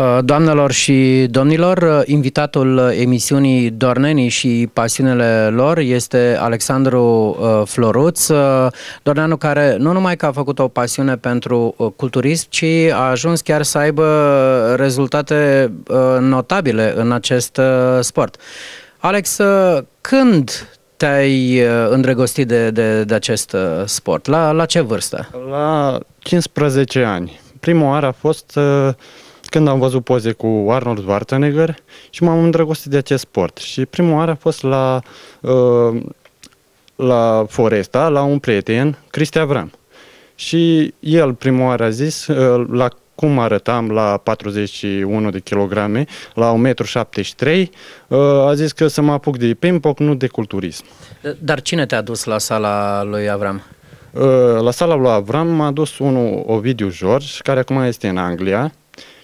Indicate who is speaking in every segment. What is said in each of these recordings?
Speaker 1: Uh, doamnelor și domnilor, uh, invitatul emisiunii Dornenii și pasiunile lor este Alexandru uh, Floruț, Dorneanu care nu numai că a făcut o pasiune pentru culturism, ci a ajuns chiar să aibă rezultate notabile în acest sport. Alex, când te-ai îndrăgostit de, de, de acest
Speaker 2: sport? La, la ce vârstă? La 15 ani. Prima oară a fost uh când am văzut poze cu Arnold Schwarzenegger și m-am îndrăgostit de acest sport. Și prima oară a fost la, uh, la Foresta, la un prieten, Cristi Avram. Și el prima oară a zis uh, la cum arătam la 41 de kilograme, la 1,73 m, uh, a zis că să mă apuc de pimpoc, nu de culturism. Dar cine te-a dus la sala lui Avram? La sala lui Avram m-a dus unul, Ovidiu George, care acum este în Anglia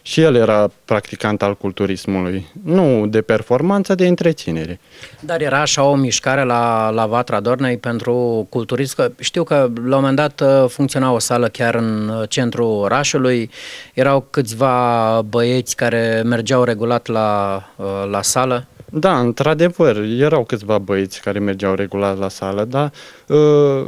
Speaker 2: și el era practicant al culturismului, nu de performanță, de
Speaker 1: întreținere. Dar era așa o mișcare la, la Vatra Dornei pentru culturism, că știu că la un moment dat funcționa o sală chiar în centrul orașului, erau câțiva băieți care mergeau regulat la, la sală. Da,
Speaker 2: într-adevăr, erau câțiva băieți care mergeau regulat la sală, dar uh,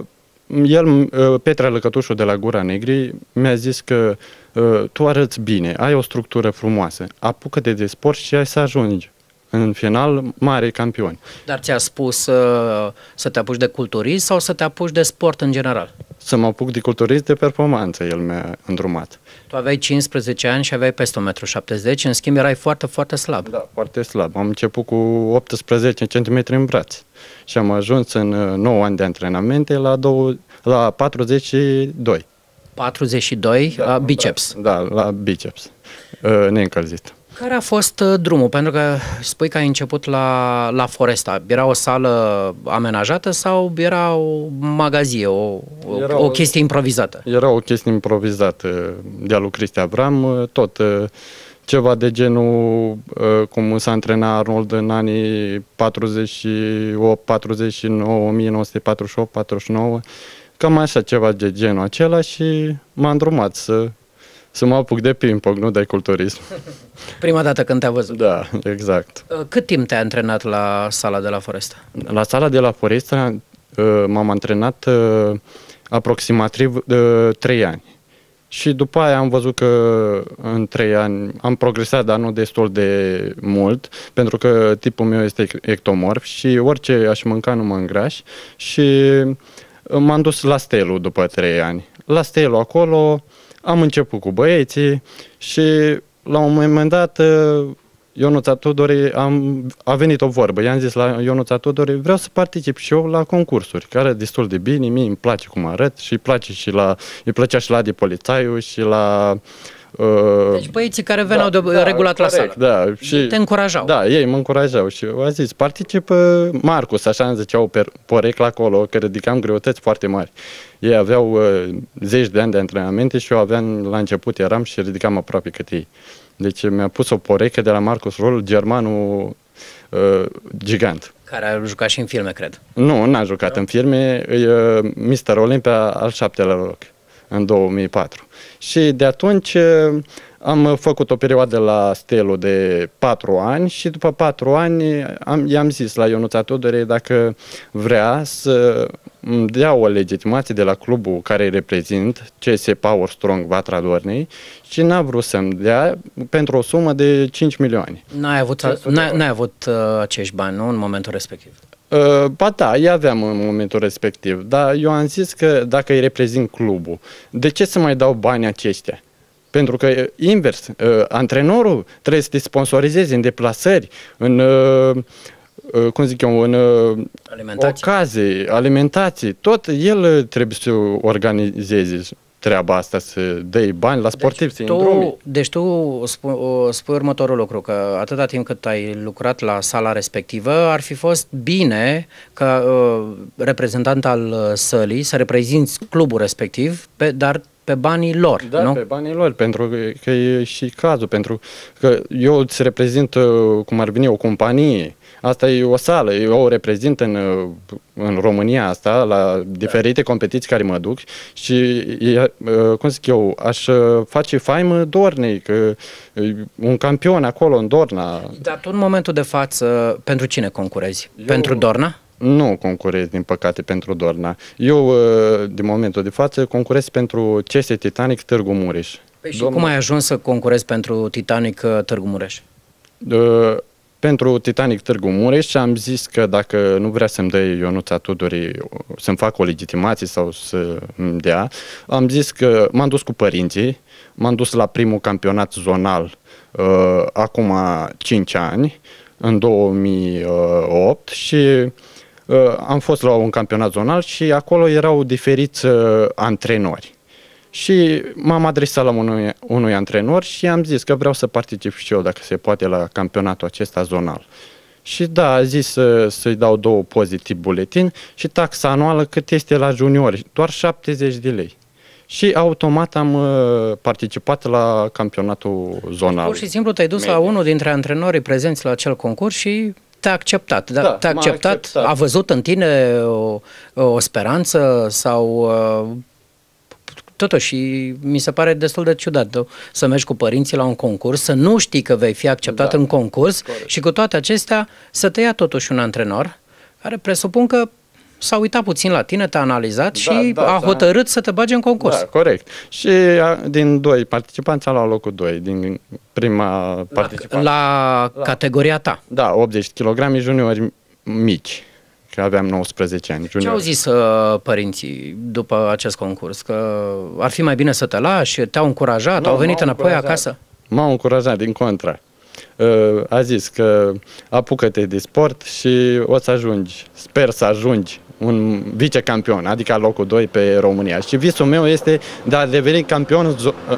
Speaker 2: el, ă, Petra Lăcătușul de la Gura Negri, mi-a zis că ă, tu arăți bine, ai o structură frumoasă, apucă-te de sport și ai să ajungi în final mare campion. Dar
Speaker 1: ți-a spus ă,
Speaker 2: să te apuci de culturism sau să te apuci de sport în general? Să mă apuc de culturism de performanță, el mi-a îndrumat.
Speaker 1: Tu aveai 15 ani și aveai peste 1,70 m, în schimb erai foarte, foarte slab. Da,
Speaker 2: foarte slab. Am început cu 18 cm în braț și am ajuns în 9 uh, ani de antrenamente la, două, la 42. 42 da, la uh, da, biceps. Da, la biceps, uh, neîncălzit.
Speaker 1: Care a fost drumul? Pentru că spui că ai început la, la Foresta. Era o sală amenajată sau era o magazie, o, era o, o chestie
Speaker 2: improvizată? Era o chestie improvizată. De-a lui Cristi Abram, tot ceva de genul uh, cum s-a antrenat Arnold în anii 48, 49, 1948, 49, cam așa ceva de genul acela și m-a îndrumat să, să mă apuc de ping-pong, nu de culturism.
Speaker 1: Prima dată când te-a văzut. Da,
Speaker 2: exact.
Speaker 1: Uh, cât timp te-ai antrenat
Speaker 2: la sala de la Foresta? La sala de la Foresta uh, m-am antrenat aproximativ 3 ani și după aia am văzut că în trei ani am progresat, dar nu destul de mult, pentru că tipul meu este ectomorf și orice aș mânca nu mă îngraș și m-am dus la Stelu după trei ani. La Stelu acolo am început cu băieții și la un moment dat Ionuța Tudore am, a venit o vorbă. I-am zis la Ionuța Tudore, vreau să particip și eu la concursuri, care destul de bine, mie îmi place cum arăt și îi, place și la, îi plăcea și la de polițaiu și la uh, deci
Speaker 1: băieții care veneau da, de da, regulat la sală.
Speaker 2: Da, și, Te încurajau. Da, ei mă încurajau și a zis, participă Marcus, așa îmi ziceau pe porecla acolo, că ridicam greutăți foarte mari. Ei aveau uh, zeci de ani de antrenamente și eu aveam, la început eram și ridicam aproape cât ei. Deci mi-a pus o poreche de la Marcus Roll, germanul uh, gigant.
Speaker 1: Care a jucat și în filme, cred.
Speaker 2: Nu, n-a jucat no. în filme. E uh, Mr. Olympia al șaptelea loc, în 2004. Și de atunci... Uh, am uh, făcut o perioadă la Stelu de patru ani și după patru ani uh, am, i-am zis la Ionuța Tudore dacă vrea să îmi dea o legitimație de la clubul care îi reprezint, CS Power Strong Vatra Dornei, și n-a vrut să-mi dea pentru o sumă de 5 milioane. N-ai avut, n-ai, n-ai avut uh, acești bani, nu, în momentul respectiv? Uh, ba da, i aveam în momentul respectiv, dar eu am zis că dacă îi reprezint clubul, de ce să mai dau bani aceștia? Pentru că, invers, ă, antrenorul trebuie să te sponsorizeze în deplasări, în, ă, ă, cum zic eu, în alimentație. ocazie, alimentații. Tot el trebuie să organizeze treaba asta, să dai bani la deci sportivi, deci, să tu, Deci
Speaker 1: tu spui, spui următorul lucru, că atâta timp cât ai lucrat la sala respectivă, ar fi fost bine ca uh, reprezentant al sălii să reprezinți
Speaker 2: clubul respectiv, pe, dar pe banii lor, da, nu? pe banii lor, pentru că e și cazul, pentru că eu îți reprezint, uh, cum ar veni, o companie, asta e o sală, eu o reprezint în, uh, în România asta, la diferite da. competiții care mă duc și, uh, cum zic eu, aș face faimă Dornei, că un campion acolo în Dorna.
Speaker 1: Dar tu în momentul de față, pentru cine
Speaker 2: concurezi? Eu... Pentru Dorna? Nu concurez, din păcate, pentru Dorna. Eu, uh, din momentul de față, concurez pentru CS Titanic Târgu Mureș. Păi și Domnul... cum ai ajuns să concurezi pentru Titanic
Speaker 1: uh, Târgu Mureș?
Speaker 2: Uh, pentru Titanic Târgu Mureș am zis că dacă nu vrea să-mi dă Ionuța Tudori uh, să-mi fac o legitimație sau să-mi dea, am zis că m-am dus cu părinții, m-am dus la primul campionat zonal uh, acum 5 ani, în 2008 și Uh, am fost la un campionat zonal și acolo erau diferiți uh, antrenori. Și m-am adresat la unui, unui antrenor și am zis că vreau să particip și eu, dacă se poate, la campionatul acesta zonal. Și da, a zis să, uh, să-i dau două pozitiv buletin și taxa anuală cât este la juniori, doar 70 de lei. Și automat am uh, participat la campionatul zonal. Pur și
Speaker 1: simplu te-ai dus Medi. la unul dintre antrenorii prezenți la acel concurs și te-a acceptat, da, da te-a acceptat, acceptat, a văzut în tine o, o speranță sau uh, totuși mi se pare destul de ciudat să mergi cu părinții la un concurs, să nu știi că vei fi acceptat da, în concurs corect. și cu toate acestea să te ia totuși un antrenor care presupun că s-a uitat puțin la tine, te-a analizat da, și da, a hotărât
Speaker 2: da. să te bage în concurs. Da, corect. Și din doi participanți a luat locul 2, din prima la, participanță. La, la categoria ta. Da, 80 kg juniori mici că aveam 19 ani. Junior. Ce au zis uh, părinții după
Speaker 1: acest concurs? Că ar fi mai bine să te lași? Te-au încurajat? Nu, au venit înapoi încurajat. acasă?
Speaker 2: M-au încurajat, din contra. Uh, a zis că apucă-te de sport și o să ajungi. Sper să ajungi un vicecampion, adică locul 2 pe România. Și visul meu este de a deveni campion,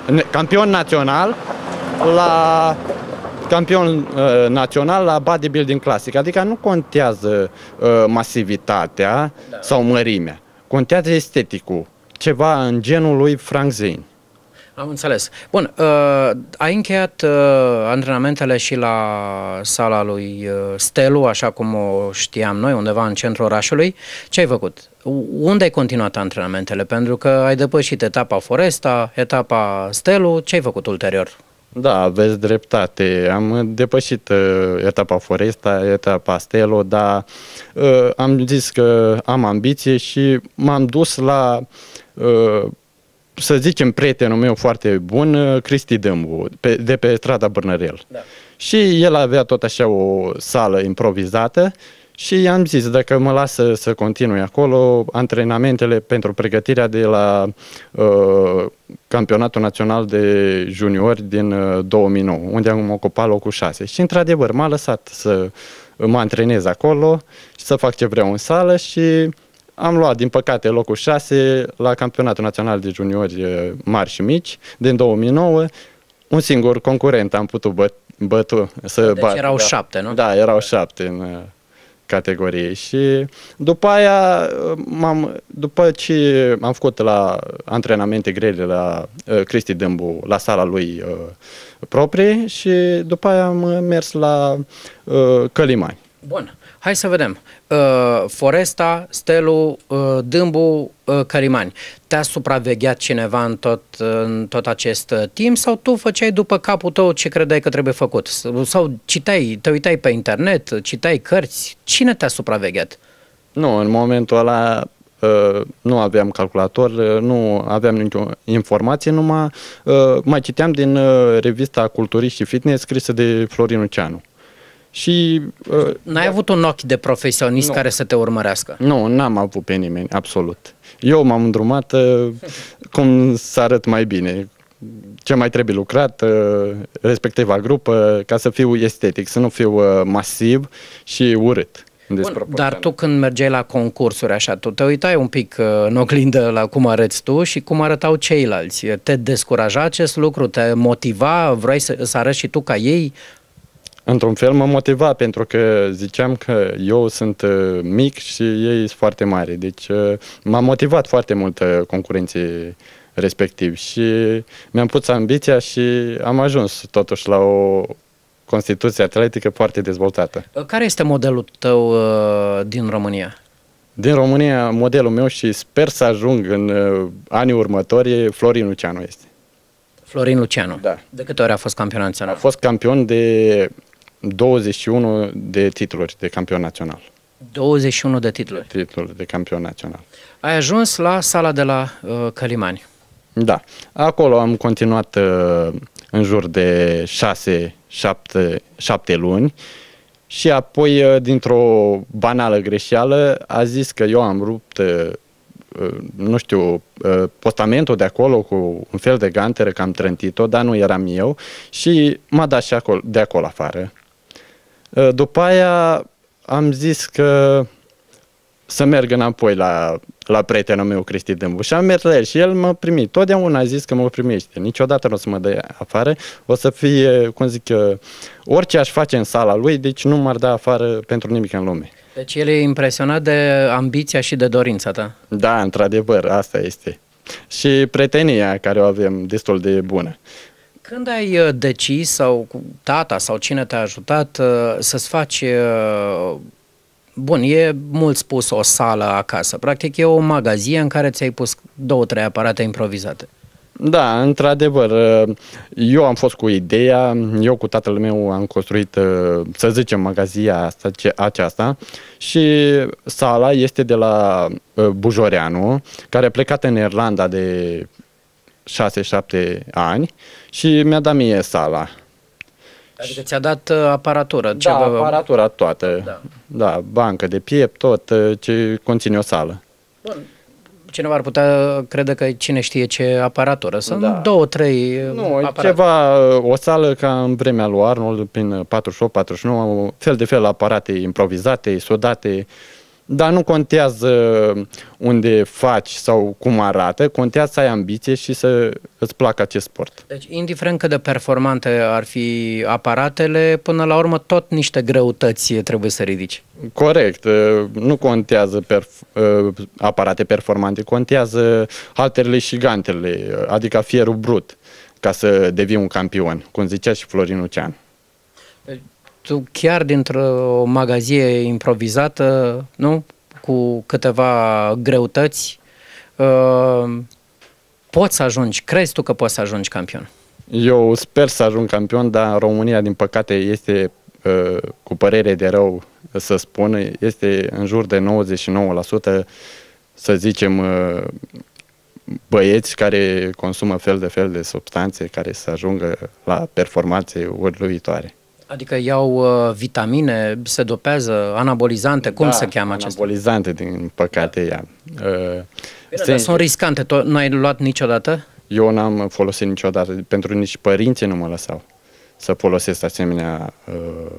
Speaker 2: eh, campion național la campion uh, național la bodybuilding clasic. Adică nu contează uh, masivitatea da. sau mărimea. Contează esteticul. Ceva în genul lui Frank Zane. Am înțeles.
Speaker 1: Bun, uh, ai încheiat uh, antrenamentele și la sala lui uh, Stelu, așa cum o știam noi, undeva în centrul orașului. Ce ai făcut? Unde ai continuat antrenamentele? Pentru că ai depășit etapa Foresta, etapa Stelu. Ce ai făcut ulterior?
Speaker 2: Da, aveți dreptate. Am depășit uh, etapa Foresta, etapa Stelu. dar uh, am zis că am ambiție și m-am dus la uh, să zicem, prietenul meu foarte bun, uh, Cristi Dâmbu, pe, de pe strada Bârnărel. Da. Și el avea tot așa o sală improvizată și i-am zis, dacă mă lasă să continui acolo, antrenamentele pentru pregătirea de la uh, campionatul național de juniori din uh, 2009, unde am ocupat locul 6. Și într-adevăr m-a lăsat să mă antrenez acolo și să fac ce vreau în sală și am luat, din păcate, locul 6 la Campionatul Național de Juniori eh, Mari și Mici din 2009. Un singur concurent am putut bă, bătu, să deci bat. erau da. șapte, nu? Da, erau șapte în eh, categorie și după aia eh, m-am, după ce am făcut la antrenamente grele la uh, Cristi Dâmbu, la sala lui uh, proprie și după aia am mers la uh, Călimani. Bun.
Speaker 1: Hai să vedem. Uh, Foresta, Stelu, uh, Dâmbu, uh, Cărimani. Te-a supravegheat cineva în tot, în tot acest uh, timp sau tu făceai după capul tău ce credeai că trebuie făcut? Sau citeai, te uitai pe internet, citeai cărți? Cine te-a supravegheat?
Speaker 2: Nu, în momentul ăla uh, nu aveam calculator, uh, nu aveam nicio informație, numai mai citeam din revista Culturiști și Fitness scrisă de Florin Uceanu.
Speaker 1: Și, uh, N-ai avut un ochi de profesionist nu. care să te urmărească?
Speaker 2: Nu, n-am avut pe nimeni, absolut. Eu m-am îndrumat uh, cum să arăt mai bine, ce mai trebuie lucrat, uh, respectiva grupă, ca să fiu estetic, să nu fiu uh, masiv și urât. Bun, dar tu când mergeai la concursuri așa, tu te uitai un pic uh, în oglindă la cum
Speaker 1: arăți tu și cum arătau ceilalți. Te descuraja acest lucru? Te motiva? Vrei
Speaker 2: să, să arăți și tu ca ei? într-un fel mă motiva pentru că ziceam că eu sunt uh, mic și ei sunt foarte mari. Deci uh, m-a motivat foarte mult uh, concurenții respectiv și mi-am pus ambiția și am ajuns totuși la o constituție atletică foarte dezvoltată. Care este modelul tău din România? Din România, modelul meu și sper să ajung în anii următori, Florin Luceanu este. Florin Luceanu. Da. De câte ori a fost campion național? A fost campion de 21 de titluri de campion național. 21 de titluri. Titluri de campion național.
Speaker 1: Ai ajuns la sala de la uh, Călimani.
Speaker 2: Da. Acolo am continuat uh, în jur de 6-7 luni și apoi, uh, dintr-o banală greșeală, a zis că eu am rupt, uh, uh nu știu, uh, postamentul de acolo cu un fel de ganteră, că am trântit-o, dar nu eram eu și m-a dat și acolo, de acolo afară. Uh, după aia am zis că să merg înapoi la, la prietenul meu, Cristi Dâmbu. Și am mers la el și el m-a primit. Totdeauna a zis că mă primește. Niciodată nu o să mă dă afară. O să fie, cum zic, orice aș face în sala lui, deci nu m-ar da afară pentru nimic în lume.
Speaker 1: Deci el e impresionat de ambiția și de dorința ta.
Speaker 2: Da, într-adevăr, asta este. Și prietenia care o avem destul de bună.
Speaker 1: Când ai uh, decis sau tata sau cine te-a ajutat uh, să-ți faci uh, Bun, e mult spus o sală acasă. Practic e o magazie în care ți-ai pus două, trei aparate improvizate.
Speaker 2: Da, într-adevăr, eu am fost cu ideea, eu cu tatăl meu am construit, să zicem, magazia asta, aceasta și sala este de la Bujoreanu, care a plecat în Irlanda de 6-7 ani și mi-a dat mie sala.
Speaker 1: Adică ți-a dat uh, aparatură? Da, ceva... aparatura
Speaker 2: toată. Da. da, bancă de piept, tot uh, ce conține o sală. Bun.
Speaker 1: Cineva ar putea crede că cine știe ce aparatură. Sunt da. două, trei uh, Nu, aparaturi.
Speaker 2: ceva, o sală ca în vremea lui Arnold, prin 48-49, fel de fel aparate improvizate, sudate, dar nu contează unde faci sau cum arată, contează să ai ambiție și să îți placă acest sport. Deci,
Speaker 1: indiferent cât de performante ar fi aparatele, până la urmă tot niște greutăți trebuie să ridici.
Speaker 2: Corect. Uh, nu contează perf- uh, aparate performante, contează halterele și gantele, uh, adică fierul brut, ca să devii un campion, cum zicea și Florin Ucean.
Speaker 1: Deci, tu chiar dintr-o magazie improvizată, nu? Cu câteva greutăți, uh, poți să ajungi, crezi tu că poți să ajungi campion?
Speaker 2: Eu sper să ajung campion, dar România, din păcate, este, uh, cu părere de rău să spun, este în jur de 99%, să zicem, uh, băieți care consumă fel de fel de substanțe care să ajungă la performanțe urluitoare.
Speaker 1: Adică iau uh, vitamine, se dopează, anabolizante,
Speaker 2: cum da, se cheamă acestea? anabolizante, din păcate, ia. Uh, Bine, se... dar sunt riscante, tu n-ai luat niciodată? Eu n-am folosit niciodată, pentru nici părinții nu mă lăsau să folosesc asemenea uh,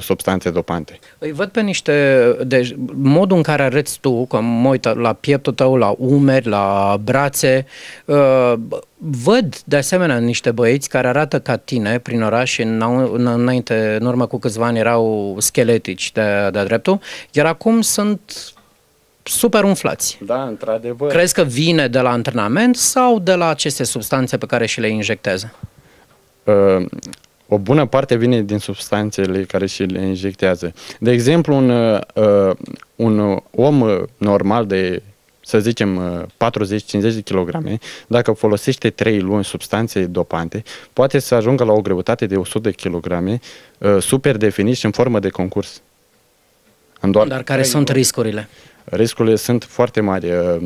Speaker 2: substanțe dopante.
Speaker 1: Îi văd pe niște, deci modul în care arăți tu, că mă uit la pieptul tău, la umeri, la brațe, uh, văd de asemenea niște băieți care arată ca tine prin oraș, și înainte, în urmă cu câțiva ani erau scheletici de, de dreptul, iar acum sunt super umflați.
Speaker 2: Da, într-adevăr. Crezi că
Speaker 1: vine de la antrenament sau de la aceste substanțe pe care și le injectează?
Speaker 2: Uh, o bună parte vine din substanțele care și le injectează. De exemplu, un, uh, un om normal de să zicem 40-50 kg, kilograme, dacă folosește 3 luni substanțe dopante, poate să ajungă la o greutate de 100 de kilograme, uh, super definit și în formă de concurs. În doar Dar care sunt riscurile? Riscurile sunt foarte mari. Uh,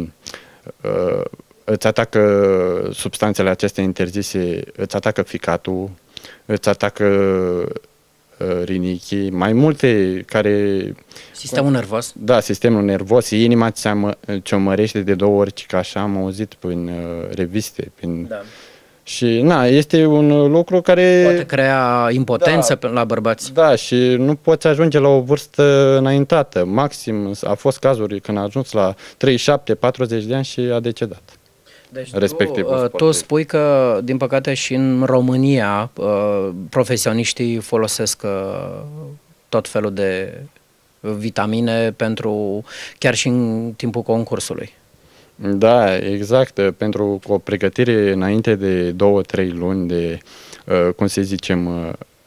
Speaker 2: uh, îți atacă substanțele acestea interzise, îți atacă ficatul, îți atacă ă, rinichii, mai multe care... Sistemul nervos? Da, sistemul nervos, inima ți-o mărește de două ori, că așa am auzit prin ă, reviste, prin... Da. Și, na, este un lucru care... Poate crea impotență da, la bărbați. Da, și nu poți ajunge la o vârstă înaintată. Maxim a fost cazuri când a ajuns la 37-40 de ani și a decedat. Deci respectiv uh, tu,
Speaker 1: tu spui că, din păcate, și în România uh, profesioniștii folosesc uh, tot felul de vitamine pentru chiar și în timpul concursului.
Speaker 2: Da, exact. Pentru o pregătire înainte de două, trei luni de, cum să zicem,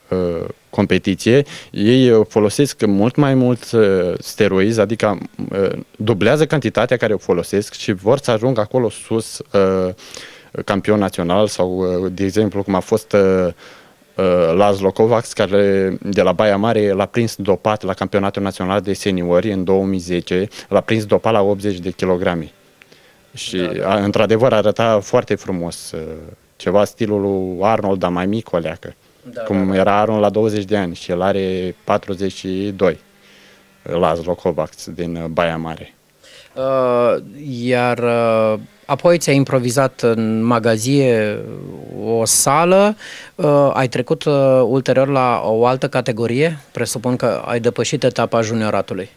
Speaker 2: Uh, competiție, ei uh, folosesc mult mai mult uh, steroizi, adică dublează cantitatea care o folosesc și vor să ajungă acolo sus campion național sau, de exemplu, cum a fost Lazlo Kovacs, care de la Baia Mare l-a prins dopat la campionatul național de seniori în 2010, l-a prins dopat la 80 de kilograme. Și da, da. într-adevăr arăta foarte frumos, ceva stilul lui Arnold, dar mai mic o leacă da, cum da, da. era Aaron la 20 de ani și el are 42, la Kovacs din Baia Mare.
Speaker 1: Uh, iar uh, apoi ți-ai improvizat în magazie uh, o sală, uh, ai trecut uh, ulterior la o altă categorie, presupun că ai depășit etapa junioratului.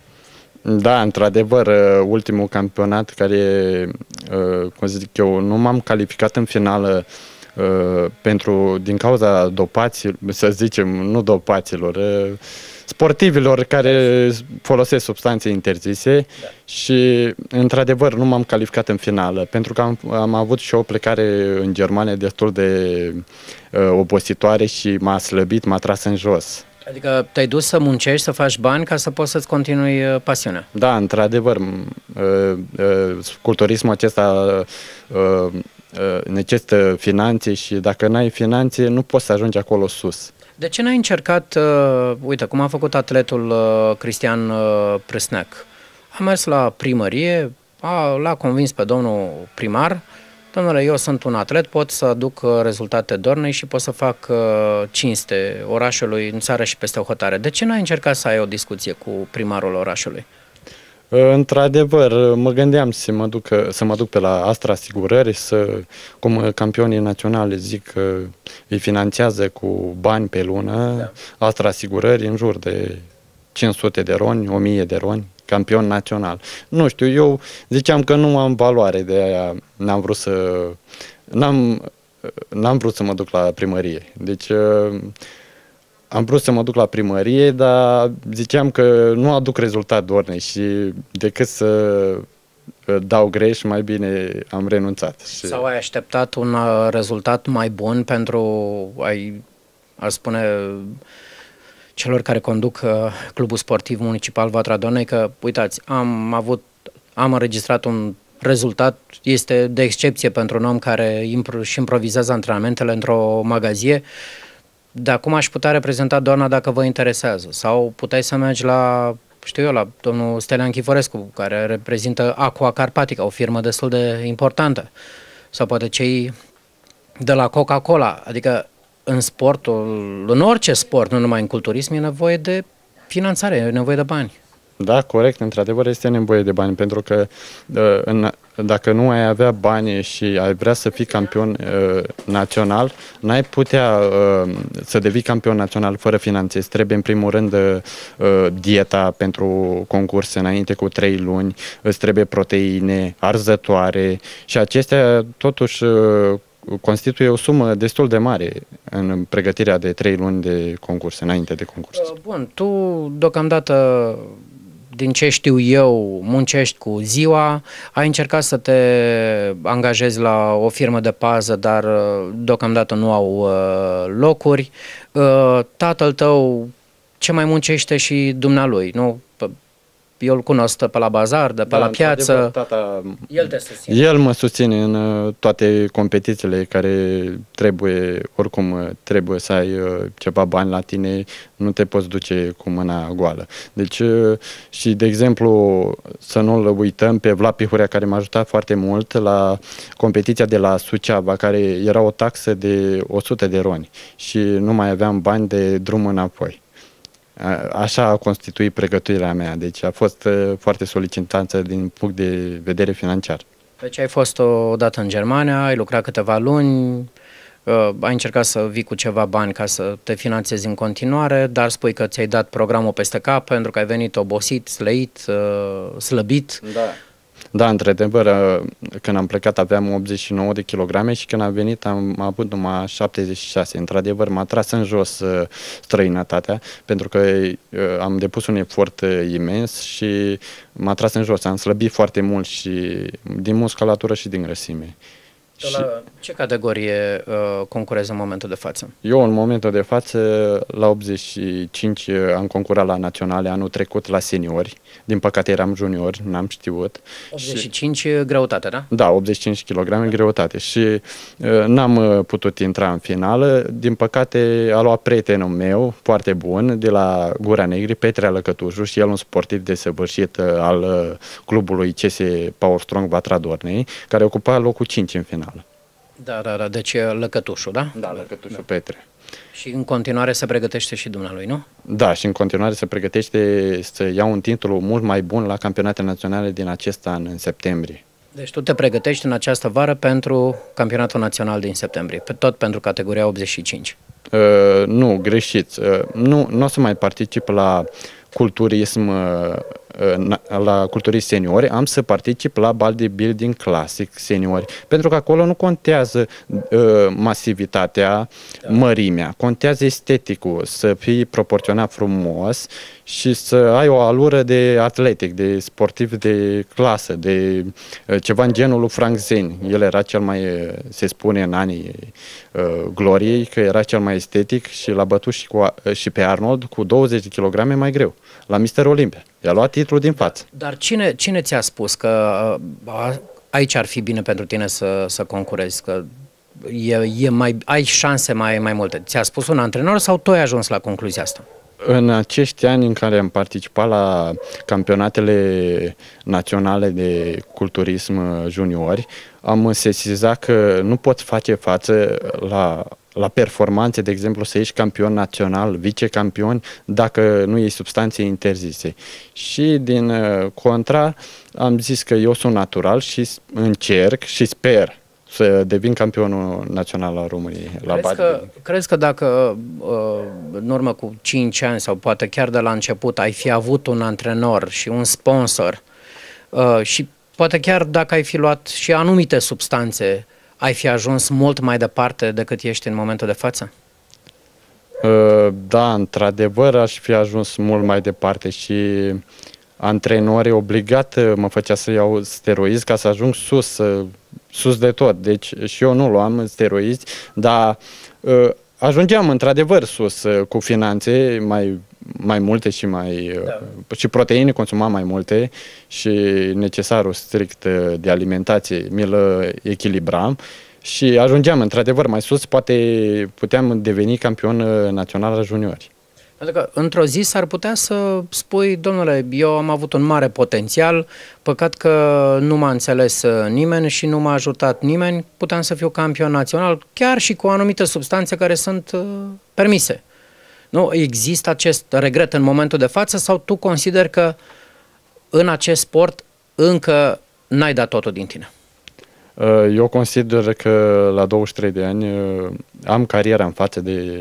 Speaker 2: Da, într-adevăr, uh, ultimul campionat care, uh, cum zic eu, nu m-am calificat în finală uh, Uh, pentru, din cauza dopaților, să zicem, nu dopaților, uh, sportivilor care folosesc substanțe interzise da. și, într-adevăr, nu m-am calificat în finală, pentru că am, am avut și o plecare în Germania destul de uh, obositoare și m-a slăbit, m-a tras în jos.
Speaker 1: Adică te-ai dus să muncești, să faci bani ca să poți să-ți
Speaker 2: continui uh, pasiunea. Da, într-adevăr, uh, uh, culturismul acesta uh, Uh, necesită finanțe și dacă n-ai finanțe nu poți să ajungi acolo sus.
Speaker 1: De ce n-ai încercat, uh, uite, cum a făcut atletul uh, Cristian uh, Prâsneac? A mers la primărie, a, l-a convins pe domnul primar, domnule, eu sunt un atlet, pot să aduc uh, rezultate dornei și pot să fac uh, cinste orașului în țară și peste o hotare. De ce n-ai încercat să ai o discuție cu primarul
Speaker 2: orașului? Ă, într-adevăr, mă gândeam să mă duc, să mă duc pe la Astra Asigurări, să, cum campionii naționale zic că îi finanțează cu bani pe lună, da. Astra Asigurări în jur de 500 de roni, 1000 de roni, campion național. Nu știu, eu ziceam că nu am valoare, de aia n-am vrut să... N-am, n-am vrut să mă duc la primărie. Deci ă, am vrut să mă duc la primărie, dar ziceam că nu aduc rezultat doarne și decât să uh, dau greș, mai bine am renunțat. Și... Sau
Speaker 1: ai așteptat un uh, rezultat mai bun pentru ai, ar spune, celor care conduc uh, Clubul Sportiv Municipal Vatra Donei că, uitați, am avut, am înregistrat un rezultat este de excepție pentru un om care și improvizează antrenamentele într-o magazie. Uh, de acum aș putea reprezenta doamna dacă vă interesează. Sau puteai să mergi la, știu eu, la domnul Stelian Chiforescu, care reprezintă Aqua Carpatica, o firmă destul de importantă. Sau poate cei de la Coca-Cola. Adică în sportul, în orice sport, nu numai în culturism, e nevoie de finanțare, e nevoie de bani.
Speaker 2: Da, corect, într-adevăr este nevoie de bani, pentru că uh, în dacă nu ai avea bani și ai vrea să fii campion uh, național, n-ai putea uh, să devii campion național fără finanțe. Îți trebuie în primul rând uh, dieta pentru concurs înainte cu trei luni, îți trebuie proteine, arzătoare și acestea totuși uh, constituie o sumă destul de mare în pregătirea de trei luni de concurs, înainte de concurs. Uh,
Speaker 1: bun, tu deocamdată din ce știu eu, muncești cu ziua, ai încercat să te angajezi la o firmă de pază, dar uh, deocamdată nu au uh, locuri. Uh, tatăl tău ce mai muncește și dumnealui, nu? eu îl cunosc pe la bazar, de pe da, la piață.
Speaker 2: Tata, el te susține. El mă susține în uh, toate competițiile care trebuie, oricum uh, trebuie să ai uh, ceva bani la tine, nu te poți duce cu mâna goală. Deci și, de exemplu, să nu-l uităm pe Vlad Pihurea, care m-a ajutat foarte mult la competiția de la Suceava, care era o taxă de 100 de roni și nu mai aveam bani de drum înapoi. Așa a constituit pregătirea mea, deci a fost uh, foarte solicitanță din punct de vedere financiar.
Speaker 1: Deci ai fost odată în Germania, ai lucrat câteva luni, uh, ai încercat să vii cu ceva bani ca să te finanțezi în continuare, dar spui că ți-ai dat programul peste cap pentru că ai venit obosit,
Speaker 2: slăit, uh, slăbit. Da. Da, într-adevăr, uh, când am plecat aveam 89 de kilograme și când am venit am avut numai 76. Într-adevăr, m-a tras în jos uh, străinătatea pentru că uh, am depus un efort imens și m-a tras în jos. Am slăbit foarte mult și din musculatură și din grăsime.
Speaker 1: Și la ce categorie uh, concurezi în momentul de față?
Speaker 2: Eu în momentul de față, la 85 uh, am concurat la naționale anul trecut la seniori. Din păcate eram junior, n-am știut. 85 și... Uh, greutate, da? Da, 85 kg da. greutate și uh, n-am uh, putut intra în finală. Din păcate a luat prietenul meu, foarte bun, de la Gura Negri, Petre Alăcătușu și el un sportiv desăvârșit uh, al uh, clubului CS Power Strong Vatra Dornei, care ocupa locul 5 în final.
Speaker 1: Da, da, da, deci Lăcătușul, da? Da, Lăcătușul
Speaker 2: da. Petre. Și
Speaker 1: în continuare se pregătește și dumnealui, nu?
Speaker 2: Da, și în continuare se pregătește să ia un titlu mult mai bun la campionatele naționale din acest an, în septembrie.
Speaker 1: Deci tu te pregătești în această vară pentru campionatul național din septembrie, tot pentru categoria 85.
Speaker 2: Uh, nu, greșiți. Uh, nu, nu o să mai particip la culturism uh, la culturii seniori, am să particip la bodybuilding clasic seniori. Pentru că acolo nu contează uh, masivitatea, da. mărimea, contează esteticul, să fii proporționat frumos și să ai o alură de atletic, de sportiv de clasă, de uh, ceva în genul lui Frank Zane. El era cel mai, uh, se spune în anii uh, gloriei, că era cel mai estetic și l-a bătut și, cu, uh, și pe Arnold cu 20 kg mai greu, la Mister Olimpia. I-a luat titlul din față.
Speaker 1: Dar cine, cine ți-a spus că uh, a, aici ar fi bine pentru tine să, să concurezi, că e, e mai, ai șanse mai, mai multe? Ți-a spus un antrenor sau tu ai ajuns la concluzia asta?
Speaker 2: În acești ani în care am participat la campionatele naționale de culturism juniori, am sesizat că nu pot face față la la performanțe, de exemplu, să ieși campion național, vicecampion, dacă nu iei substanțe interzise. Și din uh, contra, am zis că eu sunt natural și încerc și sper să devin campionul național al României la că,
Speaker 1: crezi că dacă uh, în urmă cu 5 ani sau poate chiar de la început ai fi avut un antrenor și un sponsor uh, și poate chiar dacă ai fi luat și anumite substanțe ai fi ajuns mult mai departe decât ești în momentul de față?
Speaker 2: Uh, da, într-adevăr aș fi ajuns mult mai departe și antrenorii obligat uh, mă făcea să iau steroizi ca să ajung sus, uh, sus de tot. Deci și eu nu luam steroizi, dar ajungeam într-adevăr sus cu finanțe mai mai multe și mai da. și proteine consuma mai multe și necesarul strict de alimentație mi l echilibram și ajungeam într-adevăr mai sus, poate puteam deveni campion uh, național la juniori.
Speaker 1: Pentru că într-o zi s-ar putea să spui, domnule, eu am avut un mare potențial, păcat că nu m-a înțeles uh, nimeni și nu m-a ajutat nimeni, puteam să fiu campion național, chiar și cu anumite substanțe care sunt uh, permise. Nu există acest regret în momentul de față sau tu consider că în acest sport încă n-ai dat totul din tine?
Speaker 2: Uh, eu consider că la 23 de ani uh, am cariera în față de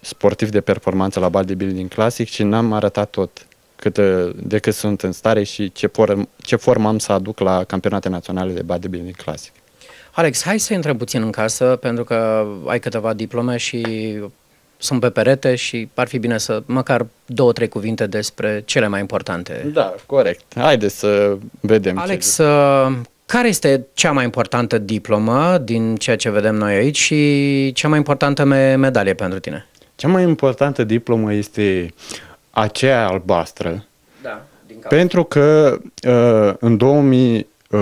Speaker 2: sportiv de performanță la bodybuilding clasic și n-am arătat tot cât, uh, de cât sunt în stare și ce, por, ce formă am să aduc la campionate naționale de bodybuilding clasic.
Speaker 1: Alex, hai să intrăm puțin în casă, pentru că ai câteva diplome și sunt pe perete și ar fi bine să măcar două, trei cuvinte despre cele mai importante.
Speaker 2: Da, corect. Haideți să vedem. Alex,
Speaker 1: ce... Uh, care este cea mai importantă diplomă din ceea ce vedem noi aici și cea mai importantă me- medalie pentru tine?
Speaker 2: Cea mai importantă diplomă este aceea albastră. Da, din cauza. Pentru că uh, în 2000 uh,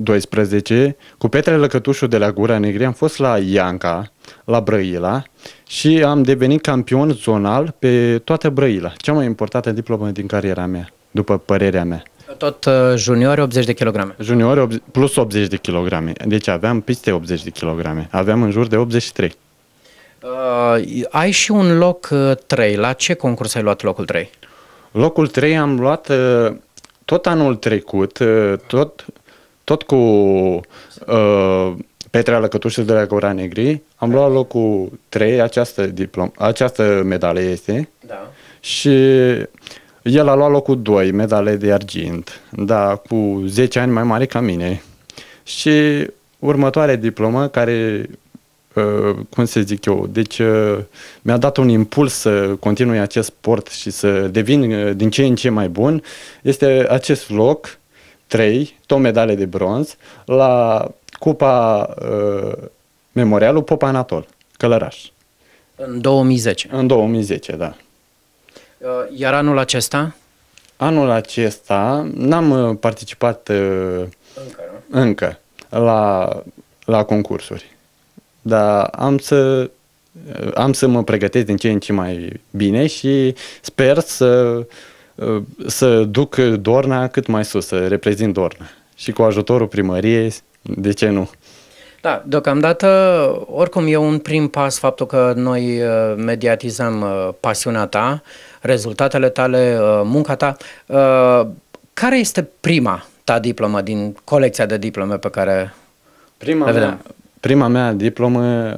Speaker 2: 12, cu Petre Lăcătușul de la Gura Negri am fost la Ianca, la Brăila și am devenit campion zonal pe toată Brăila. Cea mai importantă diplomă din cariera mea, după părerea mea. Tot uh, juniori 80 de kilograme. Juniori plus 80 de kilograme. Deci aveam piste 80 de kilograme. Aveam în jur de 83. Uh, ai și un loc 3. Uh, la ce concurs ai luat locul 3? Locul 3 am luat uh, tot anul trecut, uh, tot, tot cu uh, Petre Lăcătușă de la Gora Negri. Am luat locul 3, această, diplom, această medalie este. Da. Și el a luat locul 2, medale de argint, da, cu 10 ani mai mare ca mine. Și următoare diplomă care, ă, cum să zic eu, deci ă, mi-a dat un impuls să continui acest sport și să devin ă, din ce în ce mai bun, este acest loc, 3, tot medale de bronz, la Cupa ă, Memorialul Popa Anatol, Călăraș. În 2010. În 2010, da. Ă, iar anul acesta? Anul acesta n-am ă, participat încă, încă la, la concursuri, dar am să, am să mă pregătesc din ce în ce mai bine și sper să, să duc Dorna cât mai sus, să reprezint Dorna și cu ajutorul primăriei de ce nu?
Speaker 1: Da, deocamdată, oricum e un prim pas faptul că noi uh, mediatizăm uh, pasiunea ta, rezultatele tale, uh, munca ta. Care este prima ta diplomă din colecția de diplome pe care
Speaker 2: prima le vedem? Mea, prima mea diplomă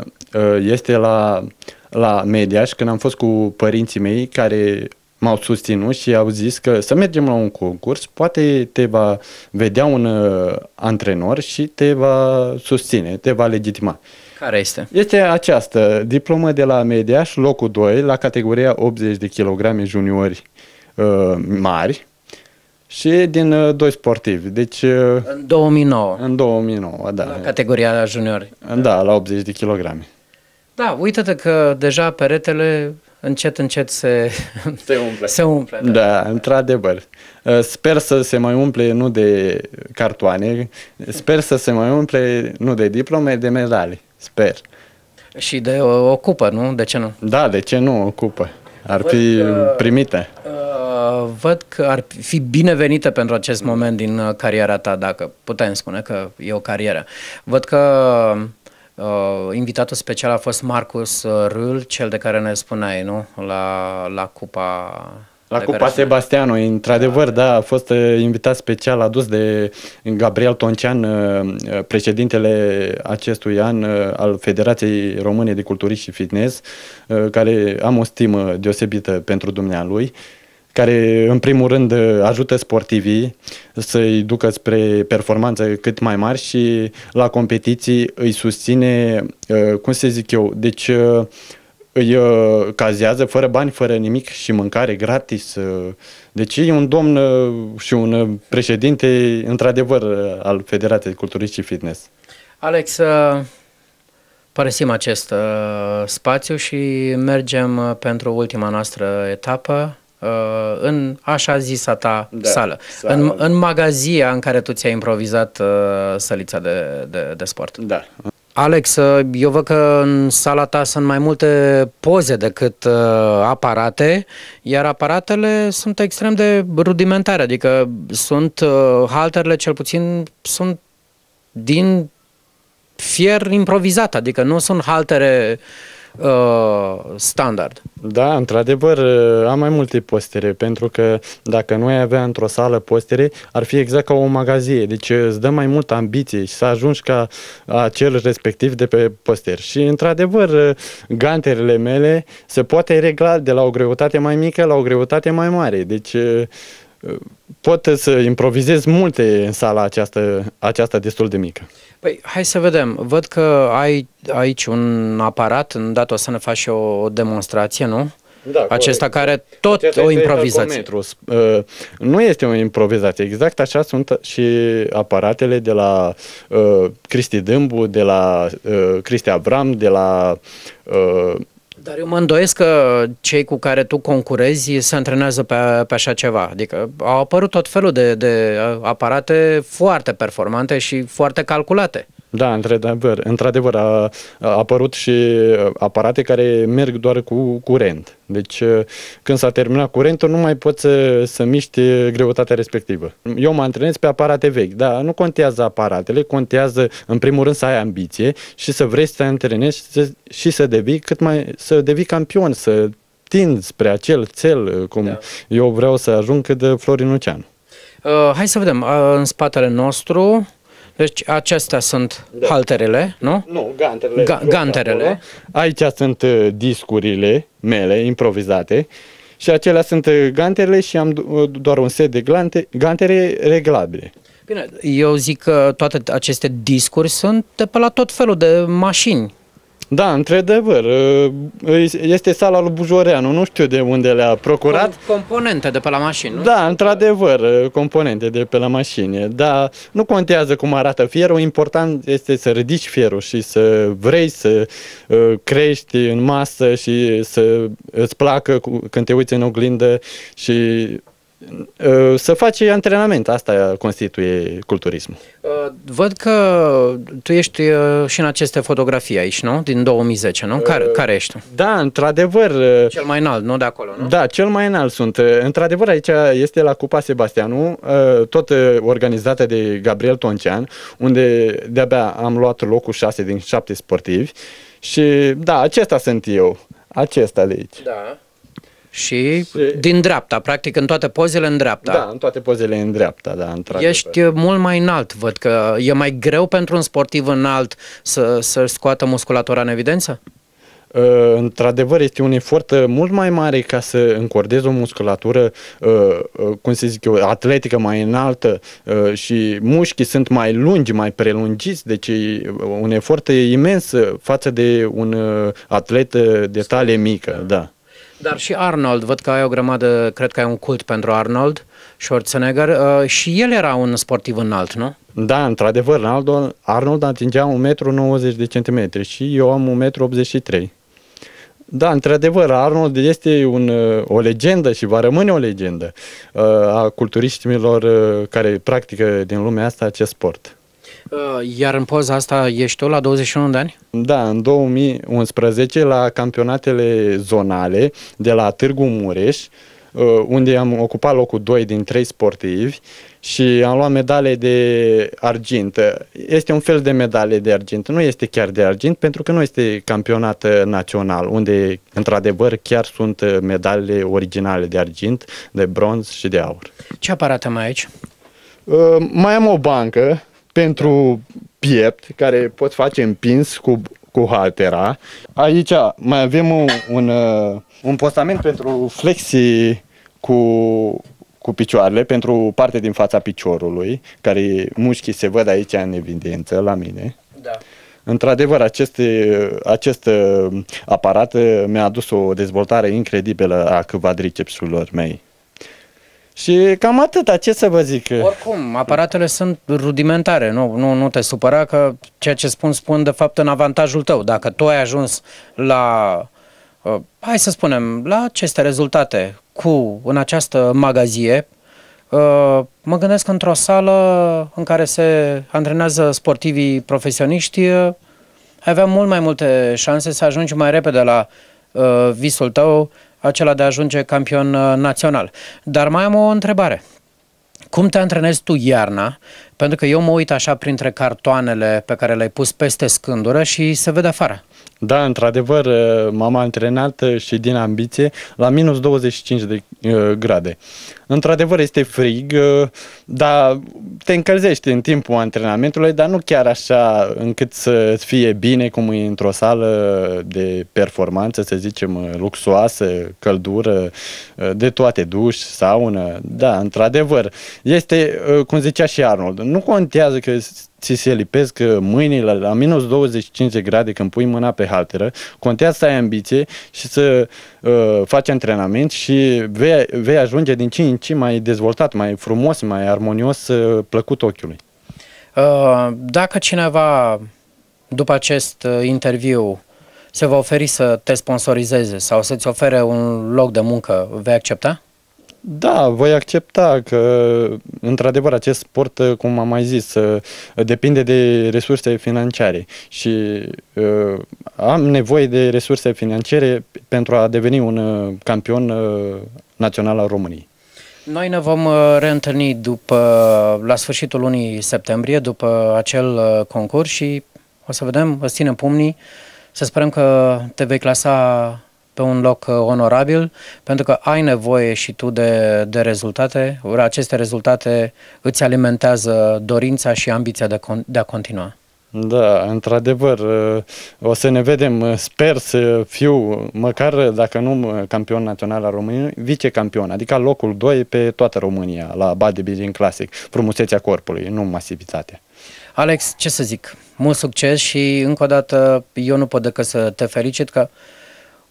Speaker 2: este la, la Mediaș, când am fost cu părinții mei care m-au susținut și au zis că să mergem la un concurs, poate te va vedea un uh, antrenor și te va susține, te va legitima. Care este? Este această diplomă de la Mediaș, locul 2, la categoria 80 de kilograme juniori uh, mari și din uh, doi sportivi. Deci, uh, în 2009. În 2009, da. La categoria juniori. Da, la 80 de kilograme.
Speaker 1: Da, uite-te că deja peretele încet, încet se, se umple.
Speaker 2: Se umple da, da într-adevăr. Uh, sper să se mai umple nu de cartoane, sper să se mai umple nu de diplome, de medalii. Sper. Și de uh, o, cupă, nu? De ce nu? Da, de ce nu o cupă? Ar văd fi că, primită.
Speaker 1: Uh, văd că ar fi binevenită pentru acest moment din cariera ta, dacă putem spune că e o carieră. Văd că Uh, invitatul special a fost Marcus Râl, cel de care ne spuneai, nu? La, la Cupa la Cupa
Speaker 2: Sebastiano, într-adevăr, da, da, da, a fost uh, invitat special adus de uh, Gabriel Toncean, uh, președintele acestui an al Federației Române de Culturi și Fitness, care am o stimă deosebită pentru dumnealui. lui care în primul rând ajută sportivii să-i ducă spre performanță cât mai mari și la competiții îi susține, uh, cum să zic eu, deci uh, îi uh, cazează fără bani, fără nimic și mâncare gratis. Deci e un domn și un președinte, într-adevăr, al Federației Culturist și Fitness.
Speaker 1: Alex, părăsim acest spațiu și mergem pentru ultima noastră etapă, Uh, în așa zisa ta da, sală. sală. În, da. în magazia în care tu ți-ai improvizat uh, sălița de, de, de sport. Da. Alex, uh, eu văd că în sala ta sunt mai multe poze decât uh, aparate, iar aparatele sunt extrem de rudimentare, adică sunt uh, halterele cel puțin sunt din
Speaker 2: fier improvizat, adică nu sunt haltere uh, Uh, standard. Da, într-adevăr, uh, am mai multe postere, pentru că dacă nu ai avea într-o sală postere, ar fi exact ca o magazie. Deci uh, îți dă mai multă ambiție și să ajungi ca acel respectiv de pe poster. Și, într-adevăr, ganterele mele se poate regla de la o greutate mai mică la o greutate mai mare. Deci pot să improvizez multe în sala aceasta, aceasta destul de mică.
Speaker 1: Păi, hai să vedem. Văd că ai aici un aparat, Data o să ne faci o
Speaker 2: demonstrație, nu?
Speaker 1: Da, Acesta corect. care tot deci Acesta o improvizație.
Speaker 2: Uh, nu este o improvizație, exact așa sunt și aparatele de la uh, Cristi Dâmbu, de la uh, Cristi Abram, de la uh, dar eu mă
Speaker 1: îndoiesc că cei cu care tu concurezi se antrenează pe, pe așa ceva. Adică au apărut tot felul de, de aparate foarte performante și foarte calculate.
Speaker 2: Da, într-adevăr, într-adevăr a, a apărut și uh, aparate care merg doar cu curent. Deci uh, când s-a terminat curentul nu mai poți să, să miști greutatea respectivă. Eu mă antrenez pe aparate vechi, dar nu contează aparatele, contează în primul rând să ai ambiție și să vrei să te antrenezi și să, și să devii cât mai să devii campion, să tind spre acel cel uh, cum da. eu vreau să ajung cât de Florin Luceanu.
Speaker 1: Uh, hai să vedem, uh, în spatele nostru deci acestea sunt da.
Speaker 2: halterele, nu? Nu, ganterele. Ga- ganterele. Aici sunt uh, discurile mele improvizate și acelea sunt uh, ganterele și am uh, doar un set de glante, gantere reglabile. Bine, eu zic că toate aceste discuri sunt
Speaker 1: de pe la tot felul de mașini
Speaker 2: da, într-adevăr, ă, este sala lui Bujoreanu, nu știu de unde le-a procurat. Componente de pe la mașină. Da, într-adevăr, ă, componente de pe la mașină. dar nu contează cum arată fierul, important este să ridici fierul și să vrei să ă, crești în masă și să îți placă când te uiți în oglindă și Ă, să faci antrenament, asta constituie culturismul. Ă,
Speaker 1: văd că tu ești ă, și în aceste fotografii aici, nu? Din 2010, nu? Care, care ești? Da, într-adevăr.
Speaker 2: Cel mai înalt, nu? De acolo, nu? Da, cel mai înalt sunt. Într-adevăr, aici este la Cupa Sebastianu, tot organizată de Gabriel Toncean, unde de-abia am luat locul 6 din 7 sportivi. Și da, acesta sunt eu. Acesta de aici. Da. Și se... din dreapta, practic în toate pozele în dreapta. Da, în toate pozele în dreapta, da, într
Speaker 1: Ești mult mai înalt, văd că e mai greu pentru un sportiv înalt să, să scoată musculatura în evidență?
Speaker 2: Uh, într-adevăr este un efort ă, mult mai mare ca să încordezi o musculatură, uh, uh, cum să zic eu, atletică mai înaltă și mușchii sunt mai lungi, mai prelungiți, deci un efort imens față de un atlet de talie mică, da.
Speaker 1: Dar și Arnold, văd că ai o grămadă, cred că ai un cult pentru Arnold Schwarzenegger.
Speaker 2: Uh, și el era un sportiv înalt, nu? Da, într-adevăr, Arnold, Arnold atingea 1,90 de centimetri și eu am 1,83 da, într-adevăr, Arnold este un, uh, o legendă și va rămâne o legendă uh, a culturiștilor uh, care practică din lumea asta acest sport. Uh, iar în poza asta ești tu la 21 de ani? Da, în 2011 la campionatele zonale de la Târgu Mureș, uh, unde am ocupat locul 2 din 3 sportivi și am luat medale de argint. Este un fel de medale de argint, nu este chiar de argint pentru că nu este campionat național, unde într-adevăr chiar sunt medalele originale de argint, de bronz și de aur. Ce aparate mai aici? Uh, mai am o bancă pentru piept, care pot face împins cu, cu haltera. Aici mai avem un, un, uh, un postament pentru flexii cu cu picioarele pentru parte din fața piciorului, care mușchii se văd aici în evidență la mine. Da. Într-adevăr, acest, acest uh, aparat mi-a adus o dezvoltare incredibilă a quadricepsurilor mei. Și cam atâta,
Speaker 1: ce să vă zic? Oricum, aparatele sunt rudimentare, nu, nu, nu te supăra că ceea ce spun, spun de fapt în avantajul tău. Dacă tu ai ajuns la, uh, hai să spunem, la aceste rezultate cu, în această magazie, uh, mă gândesc într-o sală în care se antrenează sportivii profesioniști, uh, ai avea mult mai multe șanse să ajungi mai repede la uh, visul tău, acela de a ajunge campion uh, național. Dar mai am o întrebare. Cum te antrenezi tu iarna? Pentru că eu mă uit așa printre cartoanele pe care le-ai pus peste scândură și se vede afară.
Speaker 2: Da, într-adevăr, uh, m-am antrenat uh, și din ambiție la minus 25 de grade. Într-adevăr este frig, uh, dar te încălzești în timpul antrenamentului, dar nu chiar așa încât să fie bine cum e într-o sală de performanță, să zicem, uh, luxoasă, căldură, uh, de toate, duș, saună. Da, într-adevăr, este, cum zicea și Arnold, nu contează că ți se lipesc mâinile la minus 25 de grade când pui mâna pe halteră, contează să ai ambiție și să uh, faci antrenament și vei, vei ajunge din ce în muncii mai dezvoltat, mai frumos, mai armonios, uh, plăcut ochiului.
Speaker 1: Uh, dacă cineva după acest uh, interviu se va oferi să te sponsorizeze sau să-ți ofere un loc de muncă, vei accepta?
Speaker 2: Da, voi accepta că, într-adevăr, acest sport, cum am mai zis, depinde de resurse financiare și uh, am nevoie de resurse financiare pentru a deveni un uh, campion uh, național al României.
Speaker 1: Noi ne vom uh, reîntâlni după, la sfârșitul lunii septembrie, după acel uh, concurs și o să vedem, să ținem pumnii, să sperăm că te vei clasa pe un loc uh, onorabil, pentru că ai nevoie și tu de, de rezultate, ori aceste rezultate îți alimentează dorința și ambiția de, de a continua.
Speaker 2: Da, într-adevăr, uh, o să ne vedem, uh, sper să fiu, măcar uh, dacă nu campion național al României, vicecampion, adică locul 2 pe toată România, la bodybuilding clasic, frumusețea corpului, nu masivitatea. Alex, ce să zic,
Speaker 1: mult succes și încă o dată eu nu pot decât să te felicit că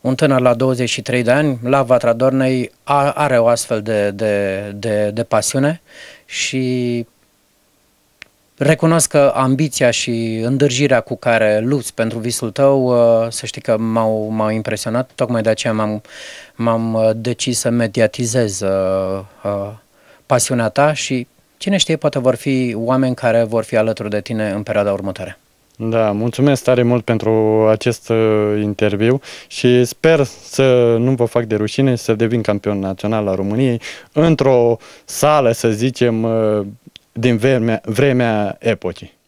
Speaker 1: un tânăr la 23 de ani, la Vatra Dornei, are o astfel de, de, de, de pasiune și Recunosc că ambiția și îndârjirea cu care lupți pentru visul tău, uh, să știi că m-au, m-au impresionat, tocmai de aceea m-am, m-am uh, decis să mediatizez uh, uh, pasiunea ta și cine știe, poate vor fi oameni care vor fi alături de tine în perioada următoare.
Speaker 2: Da, mulțumesc tare mult pentru acest uh, interviu și sper să nu vă fac de rușine să devin campion național al României într-o sală, să zicem, uh, din vremea, vremea epocii.